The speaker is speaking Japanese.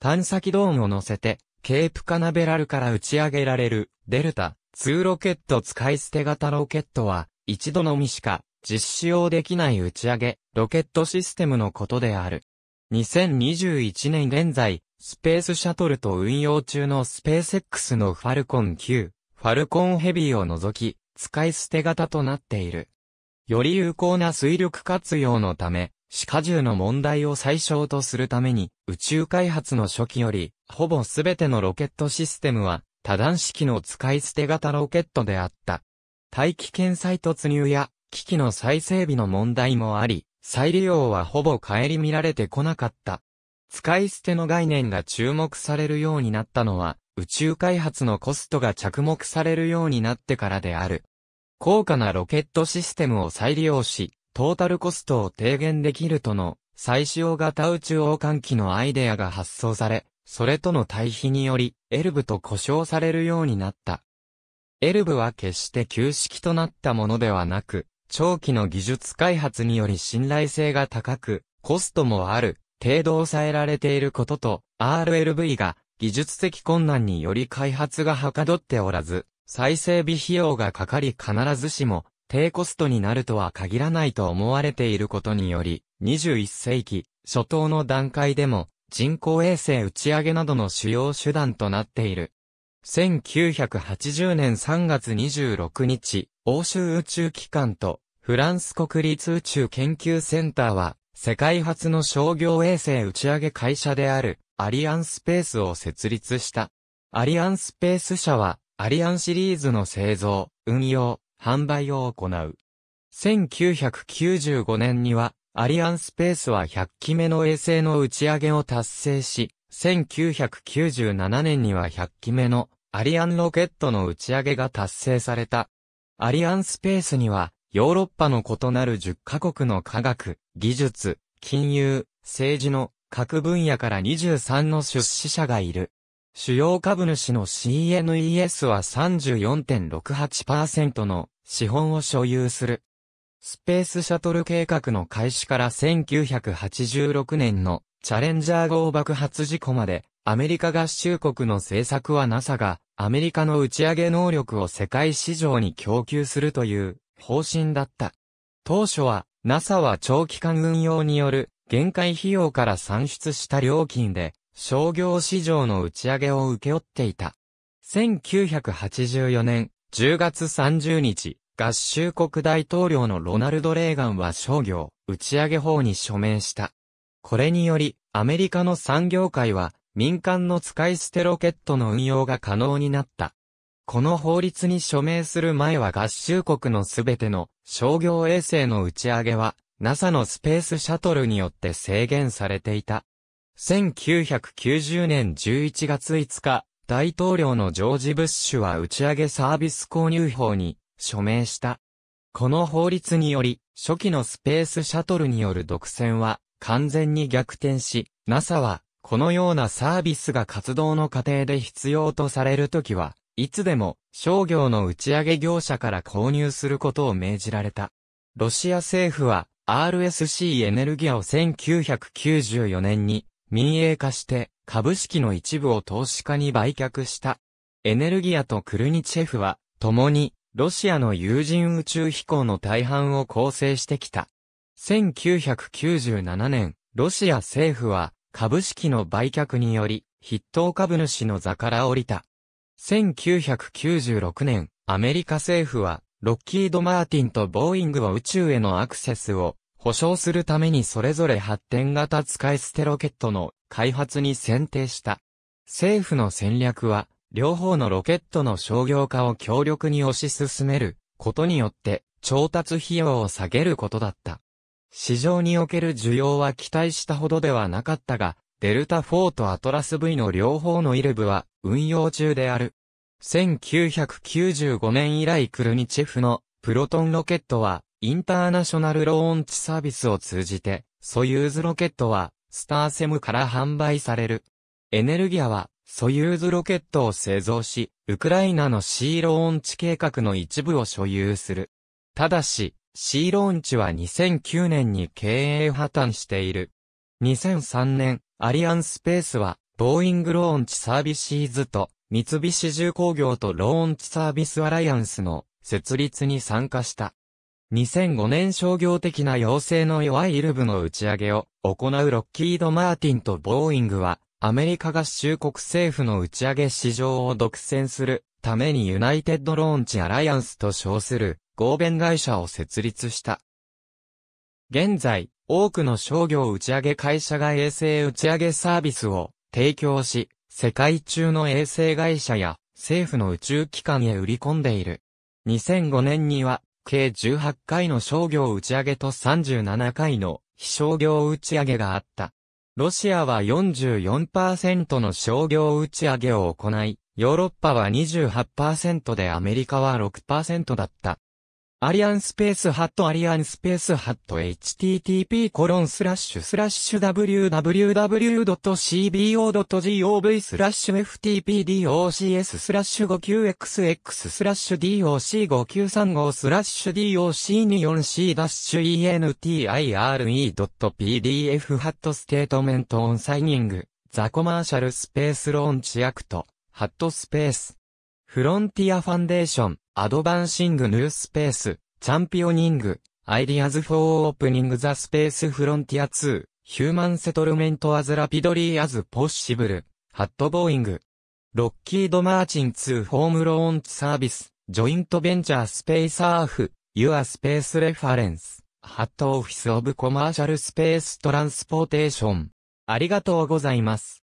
探査機ドーンを乗せて、ケープカナベラルから打ち上げられる、デルタ、2ロケット使い捨て型ロケットは、一度のみしか、実使用できない打ち上げ、ロケットシステムのことである。2021年現在、スペースシャトルと運用中のスペース X のファルコン9、ファルコンヘビーを除き、使い捨て型となっている。より有効な水力活用のため、歯科銃の問題を最小とするために、宇宙開発の初期より、ほぼすべてのロケットシステムは、多段式の使い捨て型ロケットであった。大気圏再突入や、機器の再整備の問題もあり、再利用はほぼ顧みられてこなかった。使い捨ての概念が注目されるようになったのは、宇宙開発のコストが着目されるようになってからである。高価なロケットシステムを再利用し、トータルコストを低減できるとの再使用型宇宙王冠機のアイデアが発想され、それとの対比により、エルブと呼称されるようになった。エルブは決して旧式となったものではなく、長期の技術開発により信頼性が高く、コストもある、程度抑えられていることと、RLV が技術的困難により開発がはかどっておらず、再整備費用がかかり必ずしも低コストになるとは限らないと思われていることにより、21世紀、初頭の段階でも、人工衛星打ち上げなどの主要手段となっている。1980年3月26日、欧州宇宙機関とフランス国立宇宙研究センターは、世界初の商業衛星打ち上げ会社である、アリアンスペースを設立した。アリアンスペース社は、アリアンシリーズの製造、運用、販売を行う。1995年には、アリアンスペースは100機目の衛星の打ち上げを達成し、1997年には100機目のアリアンロケットの打ち上げが達成された。アリアンスペースには、ヨーロッパの異なる10カ国の科学、技術、金融、政治の各分野から23の出資者がいる。主要株主の CNES は34.68%の資本を所有する。スペースシャトル計画の開始から1986年のチャレンジャー号爆発事故まで、アメリカ合衆国の政策は NASA がアメリカの打ち上げ能力を世界市場に供給するという方針だった。当初は NASA は長期間運用による限界費用から算出した料金で商業市場の打ち上げを請け負っていた。1984年10月30日、合衆国大統領のロナルド・レーガンは商業打ち上げ法に署名した。これにより、アメリカの産業界は民間の使い捨てロケットの運用が可能になった。この法律に署名する前は合衆国のすべての商業衛星の打ち上げは NASA のスペースシャトルによって制限されていた。1990年11月5日、大統領のジョージ・ブッシュは打ち上げサービス購入法に署名した。この法律により、初期のスペースシャトルによる独占は完全に逆転し、NASA はこのようなサービスが活動の過程で必要とされるときは、いつでも商業の打ち上げ業者から購入することを命じられた。ロシア政府は RSC エネルギアを1994年に民営化して株式の一部を投資家に売却した。エネルギアとクルニチェフは、共に、ロシアの有人宇宙飛行の大半を構成してきた。1997年、ロシア政府は、株式の売却により、筆頭株主の座から降りた。1996年、アメリカ政府は、ロッキード・マーティンとボーイングは宇宙へのアクセスを保証するためにそれぞれ発展型使い捨てロケットの開発に選定した。政府の戦略は、両方のロケットの商業化を強力に推し進めることによって調達費用を下げることだった。市場における需要は期待したほどではなかったが、デルタ4とアトラス V の両方のイルブは運用中である。1995年以来クルニチェフのプロトンロケットはインターナショナルローンチサービスを通じて、ソユーズロケットは、スターセムから販売される。エネルギアは、ソユーズロケットを製造し、ウクライナのシーローンチ計画の一部を所有する。ただし、シーローンチは2009年に経営破綻している。2003年、アリアンスペースは、ボーイングローンチサービシーズと、三菱重工業とローンチサービスアライアンスの設立に参加した。2005年商業的な要請の弱いイルブの打ち上げを行うロッキード・マーティンとボーイングは、アメリカ合衆国政府の打ち上げ市場を独占するためにユナイテッド・ローンチ・アライアンスと称する合弁会社を設立した。現在、多くの商業打ち上げ会社が衛星打ち上げサービスを提供し、世界中の衛星会社や政府の宇宙機関へ売り込んでいる。2005年には計18回の商業打ち上げと37回の非商業打ち上げがあった。ロシアは44%の商業打ち上げを行い、ヨーロッパは28%でアメリカは6%だった。アリアンスペースハットアリアンスペースハット http コロンスラッシュスラッシュ www.cbo.gov スラッシュ ftpdocs スラッシュ 59xx スラッシュ doc5935 スラッシュ doc24c-entire.pdf ハットステートメントオンサイニングザコマーシャルスペースローンチアクトハットスペースフロンティアファンデーション、アドバンシングヌースペース、チャンピオニング、アイディアズフォーオープニングザスペースフロンティア2、ヒューマンセトルメントアズラピドリーアズポッシブル、ハットボーイング、ロッキードマーチン2ホームローンサービス、ジョイントベンチャースペースアーフ、ユアスペースレファレンス、ハットオフィスオブコマーシャルスペーストランスポーテーション。ありがとうございます。